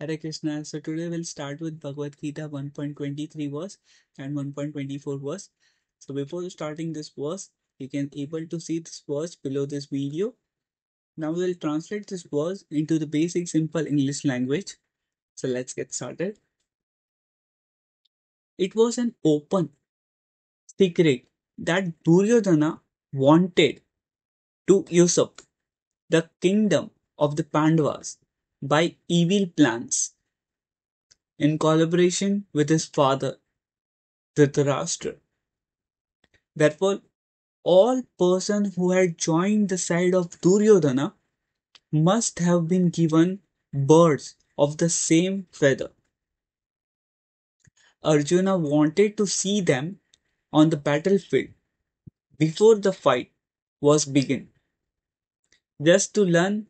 Hare Krishna. So today we'll start with Bhagavad Gita 1.23 verse and 1.24 verse. So before starting this verse, you can able to see this verse below this video. Now we'll translate this verse into the basic simple English language. So let's get started. It was an open secret that Duryodhana wanted to usurp the kingdom of the Pandavas by evil plans. In collaboration with his father, Dhritarashtra. Therefore, all persons who had joined the side of Duryodhana must have been given birds of the same feather. Arjuna wanted to see them on the battlefield before the fight was begun, just to learn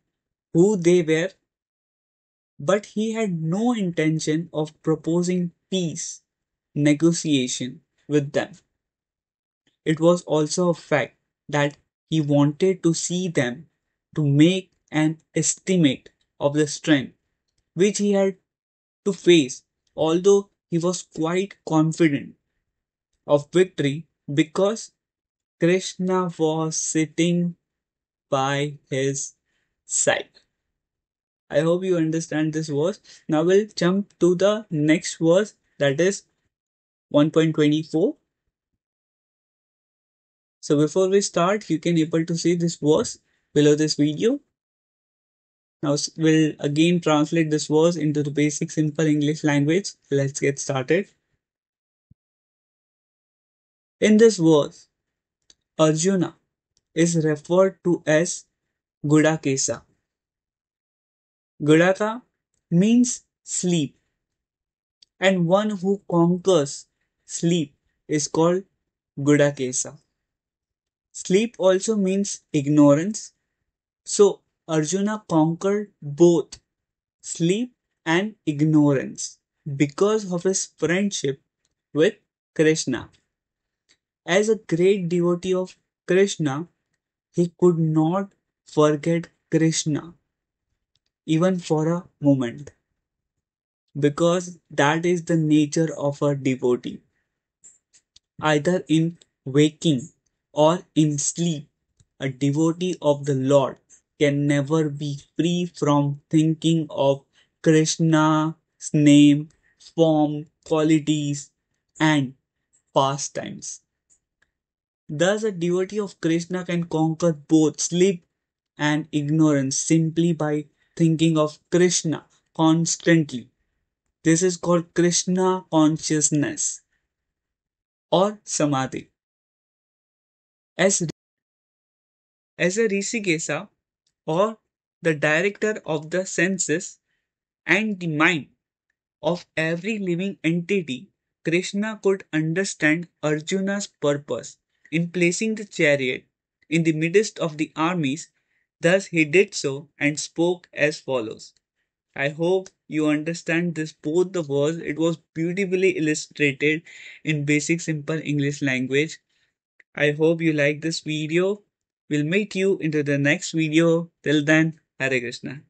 who they were but he had no intention of proposing peace negotiation with them. It was also a fact that he wanted to see them to make an estimate of the strength which he had to face, although he was quite confident of victory because Krishna was sitting by his side. I hope you understand this verse. Now we'll jump to the next verse that is 1.24. So before we start, you can able to see this verse below this video. Now we'll again translate this verse into the basic simple English language. Let's get started. In this verse, Arjuna is referred to as Gudakesa Gudaka means sleep, and one who conquers sleep is called Gudakesa. Sleep also means ignorance, so Arjuna conquered both sleep and ignorance because of his friendship with Krishna. As a great devotee of Krishna, he could not forget Krishna even for a moment, because that is the nature of a devotee. Either in waking or in sleep, a devotee of the Lord can never be free from thinking of Krishna's name, form, qualities, and pastimes. Thus, a devotee of Krishna can conquer both sleep and ignorance simply by thinking of Krishna constantly. This is called Krishna consciousness or Samadhi. As, as a Rishikesa or the director of the senses and the mind of every living entity, Krishna could understand Arjuna's purpose in placing the chariot in the midst of the armies Thus he did so, and spoke as follows. I hope you understand this both the words. It was beautifully illustrated in basic simple English language. I hope you like this video. We'll meet you into the next video. Till then, Hare Krishna.